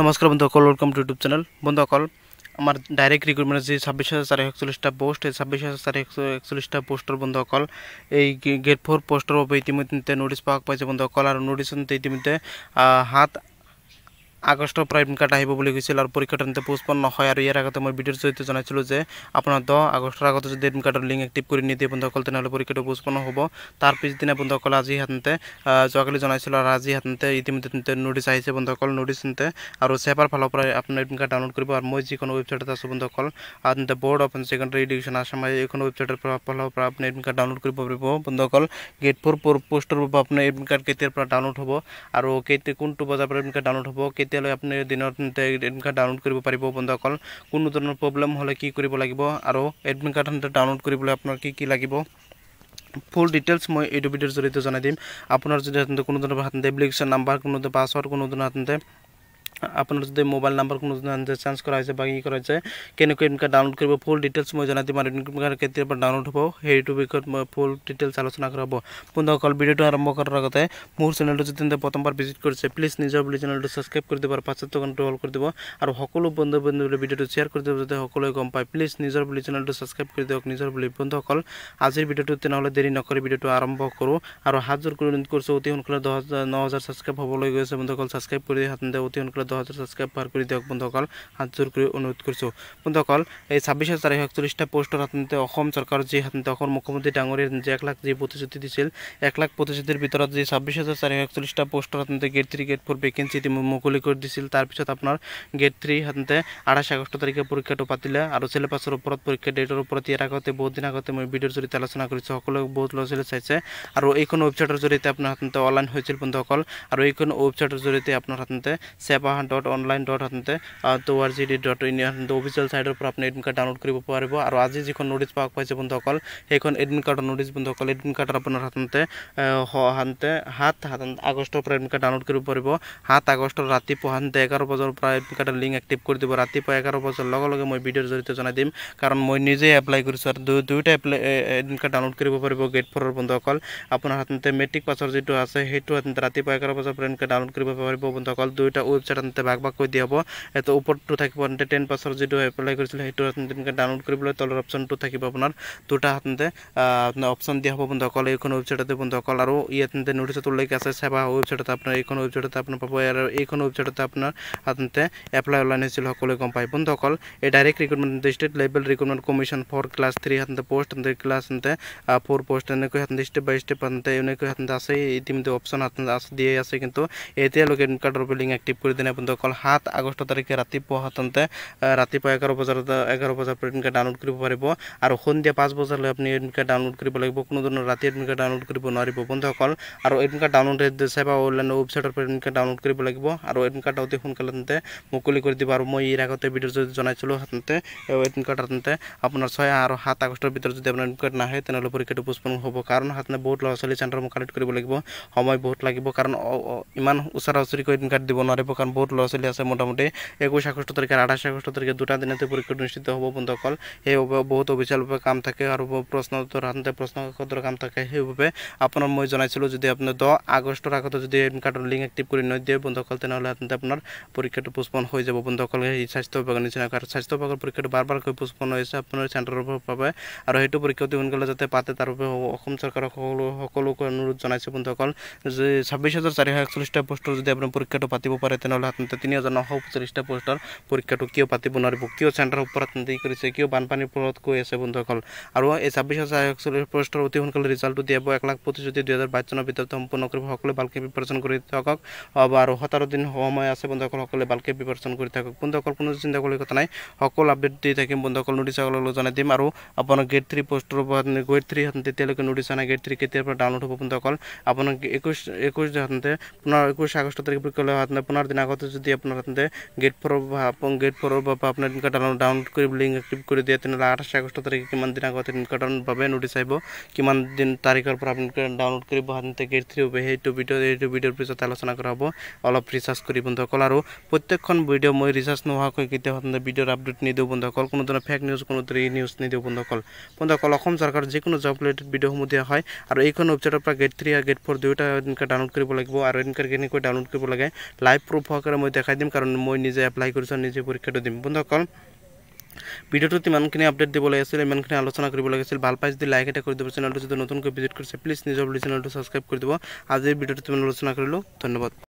নমস্কার বন্ধু সকল ওয়েলকাম টু ইউটিউব চ্যানেল বন্ধু সকল আমার ডাইরেক্ট রিক্রুটমেন্ট যে ছাব্বিশ হাজার চারি একচল্লিশটা পোস্ট এই ছাব্বিশ হাজার চারি একচল্লিশটা পোস্টর বন্ধু অকল এই গ্রেড ফোর পোস্টর ইতিমধ্যে নোটিশ পাওয়া পাইছে বন্ধু অকল আর নোটিশ ইতিমধ্যে হাত আগস্ট প্ৰাইম কাৰ্ড আহিব বুলি কৈছিল আৰু পৰীক্ষাটো তেন্তে পোস্টপন্ন নহয় আৰু ইয়াৰ আগতে মই ভিডিঅ'ৰ জৰিয়তে জনাইছিলোঁ যে আপোনাৰ দহ আগষ্টৰ আগতে যদি এডমিট কাৰ্ডৰ লিংক এক্টিভ কৰি নিদিয়ে বন্ধুসকল তেনেহ'লে পৰীক্ষাটো পোস্টপন্ন হ'ব তাৰ পিছদিনা বন্ধুসকল আজি হাতে যোৱাকালি জনাইছিলোঁ আৰু আজি হাতে ইতিমধ্যে তেন্তে নটিছ আহিছে বন্ধুসকল নটিছ তেন্তে আৰু চেপাৰ ফালৰ পৰা আপনার এডমিট কাৰ্ড ডাউনলোড কৰিব আৰু মই যিকোনো ৱেবছাইটত আছোঁ বন্ধুসকল তেন্তে board of education Assam Assam এইখন ৱেবছাইটৰ ফালৰ পৰা আপুনি এডমিট কাৰ্ড ডাউনলোড কৰিব পাৰিব বন্ধুসকল গেট ফ'ৰ পোষ্টৰ আপনার আপোনাৰ এডমিট কাৰ্ড কেতিয়াৰ পৰা ডাউনলোড হ'ব আৰু কেতিয়া কোনটো বজাৰ পৰা এডমিট কার্ড ডাউনলোড হ'ব কেতিয়া তেতিয়ালৈ আপুনি দিনত এডমিট কাৰ্ড ডাউনলোড কৰিব পাৰিব বন্ধুসকল কোনো ধৰণৰ প্ৰব্লেম হ'লে কি কৰিব লাগিব আৰু এডমিট কাৰ্ডখন ডাউনলোড কৰিবলৈ আপোনাৰ কি কি লাগিব ফুল ডিটেইলছ মই এইটো ভিডিঅ'ৰ জৰিয়তে জনাই দিম আপোনাৰ যদি কোনো ধৰণৰ এপ্লিকেশ্যন নাম্বাৰ কোনো পাছৱৰ্ড কোনো ধৰণৰ আপোনাৰ যদি মোবাইল নম্বৰ কোনো যে চেঞ্জ কৰা হৈছে বা কি কৰা হৈছে কেনেকৈ এনেকুৱা ডাউনলোড কৰিব ফুল ডিটেইলছ মই জনাই দিম আৰু এনেকুৱা কেতিয়াবা ডাউনলোড হ'ব সেইটো বিষয়ত মই ফুল ডিটেইলছ আলোচনা কৰা হ'ব বন্ধুসকল ভিডিঅ'টো আৰম্ভ কৰাৰ আগতে মোৰ চেনেলটো যদি প্ৰথমবাৰ ভিজিট কৰিছে প্লিজ নিজৰ বুলি চেনেলটো ছাবস্ক্ৰাইব কৰি দিব আৰু পাছত দোকানটো হল কৰি দিব আৰু সকলো বন্ধু বান্ধৱীলৈ ভিডিঅ'টো শ্বেয়াৰ কৰি দিব যাতে সকলোৱে গম পায় প্লিজ নিজৰ বুলি চেনেলটো ছাবস্ক্ৰাইব কৰি দিয়ক নিজৰ বুলি বন্ধুসকল আজিৰ ভিডিঅ'টো তেনেহ'লে দেৰি নকৰি ভিডিঅ'টো আৰম্ভ কৰোঁ আৰু হাত জোৰ কৰি কৰিছোঁ অতি সোনকালে দহ হাজাৰ ন হাজাৰ ছাবস্ক্ৰাইব হ'বলৈ গৈছে বন্ধুসকল ছাবস্ক্ৰাইব কৰি অতি সোনকালে দশ হাজার সাবস্ক্রাইব পার কৰি দিয়ক বন্ধুসকল হাত জোৰ কৰি অনুৰোধ কৰিছোঁ বন্ধুসকল এই ছাব্বিছ হাজাৰ চাৰিশ একচল্লিছটা পোস্টর সাধাৰণতে অসম চৰকাৰ যি সাধাৰণতে অসম মুখ্যমন্ত্ৰী ডাঙৰীয়া এক লাখ যি প্ৰতিশ্ৰুতি দিছিল এক লাখ প্ৰতিশ্ৰুতিৰ ভিতৰত যি ছাব্বিছ হাজাৰ চাৰিশ একচল্লিছটা পোস্টর সাধাৰণতে grade three grade four vacancy মুকলি কৰি দিছিল তাৰপিছত আপোনাৰ গেট থ্ৰী হাতে আঠাশ আগষ্ট তাৰিখে পৰীক্ষাটো পাতিলে আৰু চিলেবাছৰ ওপৰত পৰীক্ষা ডেটের ওপৰত ইয়াৰ আগতে বহুত দিন আগতে মই ভিডিঅ'ৰ জৰিয়তে আলোচনা কৰিছোঁ সকলে বহুত ল'ৰা ছোৱালী চাইছে আৰু এইখন ৱেবছাইটৰ জৰিয়তে আপোনাৰ সাধাৰণতে অনলাইন হৈছিল বন্ধুসকল আৰু এইখন ৱেবছাইটৰ জৰিয়তে আপোনাৰ সাধাৰণতে চেপা ডট অনলাইন ডট আনতে তো R G D dot India official চাইডৰ পৰা আপুনি এডমিট কাৰ্ড ডাউনলোড কৰিব পাৰিব আৰু আজি যিখন নোটিছ পাওক পাইছে বন্ধুসকল সেইখন এডমিট কাৰ্ডৰ নোটিছ বন্ধুসকল এডমিট কাৰ্ডৰ আপোনাৰ সাধাৰণতে সাধাৰণতে সাত সাধাৰণতে আগষ্টৰ পৰা এডমিট কাৰ্ড ডাউনলোড কৰিব পাৰিব সাত আগষ্টৰ ৰাতিপুৱা সাধাৰণতে এঘাৰ বজাৰ পৰা এডমিট কাৰ্ডৰ লিংক একটিভ কৰি দিব ৰাতিপুৱা এঘাৰ বজাৰ লগে লগে মই ভিডিঅ'ৰ জৰিয়তে জনাই দিম কাৰণ মই নিজেই এপ্লাই কৰিছোঁ আৰু দুয়োটা এপ্লাই এডমিট কাৰ্ড ডাউনলোড কৰিব পাৰিব গেট ফ'ৰৰ বন্ধুসকল আপোনাৰ সাধাৰণতে মেট্ৰিক পাছৰ যিটো আছে সেইটো সাধাৰণতে ৰাতিপুৱা এঘাৰ বজাৰ পৰা এডমিট কাৰ্ড ডাউনলোড কৰিব পাৰিব বন্ধুসকল দুয়োটা ৱেবছাইট আপোনালোকে ভাগ ভাগ কৰি দিয়াব এইটো ওপৰটো থাকিব আপোনালোকে টেন পাছৰ যিটো এপ্লাই কৰিছিলোঁ সেইটো আপোনালোকে ডাউনলোড কৰিবলৈ তলৰ অপশ্যনটো থাকিব আপোনাৰ দুটা আপোনালোকে আপোনাৰ অপশ্যন দিয়া হ'ব বন্ধুসকল এইখন ৱেবছাইটতে বন্ধুসকল আৰু ইয়াত নোটিচত উল্লেখ আছে সেৱা ৱেবছাইটত আপোনাৰ এইখন ৱেবছাইটত আপুনি পাব আৰু এইখন ৱেবছাইটত আপোনাৰ আপোনালোকে এপ্লাই অনলাইন হৈছিল সকলোৱে গম পায় বন্ধুসকল এই direct recruitment state level recruitment commission for class three আপোনাৰ পষ্ট আপোনাৰ ক্লাছ আপোনাৰ ফ'ৰ পষ্ট এনেকৈ আপোনাৰ ষ্টেপ বাই ষ্টেপ আপোনাৰ এনেকৈ আপোনাৰ আছে ইতিমধ্যে অপশ্যন আপোনাৰ আছে দিয়ে আছে কিন্তু এতিয়ালৈকে এডমিট কাৰ্ডৰ বিলিং এক্টিভ কৰি দিনে বন্ধুসকল সাত আগষ্ট তারিখে রাতেপা সাধারণত রাতেপা এগারো বজার এগারো বজার পর ডাউনলোড করব আর সন্ধ্যা পাঁচ বজার আপনি এডমিট ডাউনলোড করবো কোনো ধরনের রাতে এডমিট ডাউনলোড করব নয় বন্ধুসল আর এডমিট কার্ড ডাউনলোড সাইবা অনলাইন ওয়েবসাইটের পর এডমিট ডাউনলোড করব আর এডমিট কার্ড অতি সালে মুক্তি করে দিব আর এর আগে ভিডিও যদি জানাইছিল সাধারণত এডমিট কার্ড সাধারণত আপনার ছয় আর সাত আগস্টের ভিতর যদি আপনার এডমিট কার্ড নাহে তাহলে পরীক্ষাটি পোস্টপন হবো কারণ সাধারণত বহুত লালী সেন্টার মো কালেক্ট করবো সময় বহুত লাগবে কারণ ইমান ওচরা ওচরিক এডমিট কার্ড দিব নয় কারণ বহু বহুত ল'ৰা ছোৱালী আছে মোটামুটি একৈছ আগষ্ট তাৰিখে আঠাইছ আগষ্ট তাৰিখে দুটা দিনতে পৰীক্ষা অনুষ্ঠিত হ'ব বন্ধুসকল সেইবাবে বহুত অফিচিয়েলভাৱে কাম থাকে আৰু প্ৰশ্ন উত্তৰ সাধাৰণতে প্ৰশ্ন কাকতৰ কাম থাকে সেইবাবে আপোনাক মই জনাইছিলোঁ যদি আপুনি দহ আগষ্টৰ আগতে যদি এডমিট কাৰ্ডৰ লিংক একটিভ কৰি নিদিয়ে বন্ধুসকল তেনেহ'লে সাধাৰণতে আপোনাৰ পৰীক্ষাটো পোষ্টপন হৈ যাব বন্ধুসকল সেই স্বাস্থ্য বিভাগৰ নিচিনা কাৰণ স্বাস্থ্য বিভাগৰ পৰীক্ষাটো বাৰ বাৰকৈ পোষ্টপন হৈছে আপোনাৰ চেণ্টাৰৰ বাবে আৰু সেইটো পৰীক্ষা অতি সোনকালে যাতে পাতে তাৰ বাবে অসম চৰকাৰক সকলো সকলোকে অনুৰোধ জনাইছোঁ বন্ধুসকল যে ছাব্বিছ হাজাৰ চাৰিশ একচল্লিছটা পোষ্টৰ যদি আপুনি পৰীক্ষাটো পাতিব পাৰে তেনেহ'লে অন্ত তিনি হাজাৰ নশ পঁচল্লিছটা পোষ্টৰ পৰীক্ষাটো কিয় পাতিব নোৱাৰিব কিয় চেণ্টাৰ ওপৰত নিদি কৰিছে কিয় বানপানীৰ ওপৰত কৈ আছে বন্ধুসকল আৰু এই ছাব্বিছ হাজাৰ একচল্লিছ পোষ্টৰ অতি সোনকালে ৰিজাল্টটো দিয়াব এক লাখ পঁচিছ যদি দুহেজাৰ বাইছ চনৰ ভিতৰত সম্পূৰ্ণ কৰিব সকলোৱে ভালকৈ প্ৰিপাৰেশ্যন কৰি থাকক আৰু সোতৰ দিন সময় আছে বন্ধুসকল সকলোৱে ভালকৈ প্ৰিপাৰেশ্যন কৰি থাকক বন্ধুসকল কোনো চিন্তা কৰিবলৈ কথা নাই সকলো আপডেট দি থাকিম বন্ধুসকল নোটিচসকললৈ জনাই দিম আৰু আপোনাৰ গ্ৰেড থ্ৰী পোষ্টৰ ওপৰত গ্ৰেড থ্ৰী তেতিয়ালৈকে নোটিচ নাই গ্ৰেড থ্ৰী কেতিয়াৰ পৰা ডাউনলোড হ'ব বন্ধুসকল আপোনাক একৈছ একৈছ পুনৰ একৈছ আগষ্ট তাৰিখ পৰীক্ষালৈ পুনৰ দিন আগতে তাতে যদি আপনারা গেট পর্ব বা গেট পর্ব বা আপনার ইনকা ডাউনলোড ডাউনলোড করি লিঙ্ক ক্লিক করে দিয়ে তিনি আঠাশে আগস্ট তারিখে কিমান দিন আগত ইনকা ডাউনভাবে নোটিস আইব কিমান দিন তারিখের পর আপনি ডাউনলোড করব হাতে গেট থ্রি হবে সেইটো ভিডিও এইটো ভিডিওর পিছত আলোচনা করা হব অলপ রিচার্জ করি বন্ধুসকল আর প্রত্যেকক্ষণ ভিডিও মই রিচার্জ নোহাকি কেতিয়া হাতে ভিডিওর আপডেট নিদেও বন্ধুসকল কোনো ধরনের ফেক নিউজ কোনো ধরনের ই নিউজ নিদেও বন্ধুসকল বন্ধুসকল সরকার যে কোনো জব রিলেটেড ভিডিও সমূহ দিয়া হয় আর এইখান ওয়েবসাইটের পর গেট থ্রি আর গেট ফোর দুইটা ইনকা ডাউনলোড করব আর ইনকার কেনকা ডাউনলোড করব লাগে লাইভ প্রুফ হওয়ার পরে মই দেখাই দিম কাৰণ মই নিজে এপ্লাই কৰিছোঁ নিজে পৰীক্ষাটো দিম বন্ধুসকল ভিডিঅ'টোত ইমানখিনি আপডেট দিব লাগিছিল ইমানখিনি আলোচনা কৰিব লাগিছিল ভাল পাই যদি লাইক এটা কৰি দিব চেনেলটো যদি নতুনকৈ ভিজিট কৰিছে প্লিজ নিজৰ চেনেলটো সাবস্ক্রাইব কৰি দিব আজিৰ ভিডিঅ'টোত ইমান আলোচনা কৰিলো ধন্যবাদ